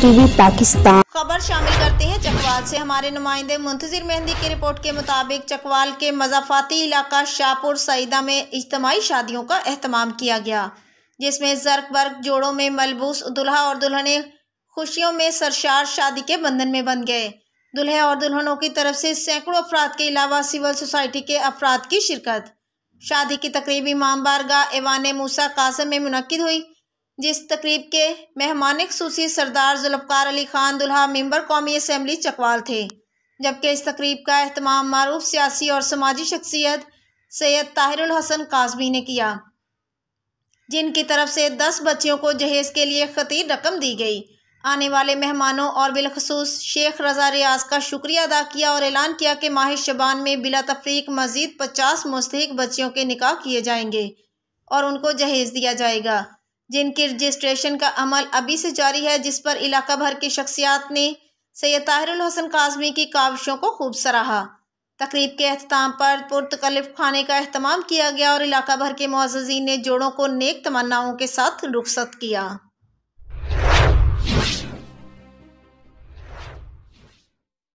TV Pakistan खबर शामिल करते हैं चकवाल से हमारे नुमाइंदे मुंतजिर मेहंदी की रिपोर्ट के मुताबिक चकवाल के मजाफाती इलाका शाहपुर सईदा में इज्तमाही शादियों का अहतमाम किया गया जिसमें बर्क जोड़ों में मलबूस दुल्हा और दुल्हने खुशियों में सरशार शादी के बंधन में बन गए दुल्हे और दुल्हनों की तरफ से सैकड़ों अफराद के अलावा सिविल सोसाइटी के अफराद की शिरकत शादी की तकरीबी इमाम एवान मूसा कासम में मुनद हुई जिस तकरीब के मेहमान खसूसी सरदार जुल्फकार अली ख़ान दुल्हा मेम्बर कौमी असम्बली चकवाल थे जबकि इस तकरीब का अहतमाम मरूफ सियासी और समाजी शख्सियत सैयद ताहिरुल हसन काजमी ने किया जिनकी तरफ से दस बच्चियों को जहेज़ के लिए खतीर रकम दी गई आने वाले मेहमानों और बिलखसूस शेख रज़ा रियाज का शुक्रिया अदा किया और ऐलान किया कि माह शबान में बिला तफरीक मज़ीद पचास मुस्तक बच्चियों के निकाह किए जाएंगे और उनको जहेज़ दिया जाएगा जिनकी रजिस्ट्रेशन का अमल अभी से जारी है जिस पर इलाका भर की शख्सियात ने सैयद ताहिरुल हसन काजमी की काविशों को खूब सराहा तकरीब के अख्ताम पर पुरतकलफ खाने का अहतमाम किया गया और इलाका भर के मोजीन ने जोड़ों को नेक तमन्नाओं के साथ रुखसत किया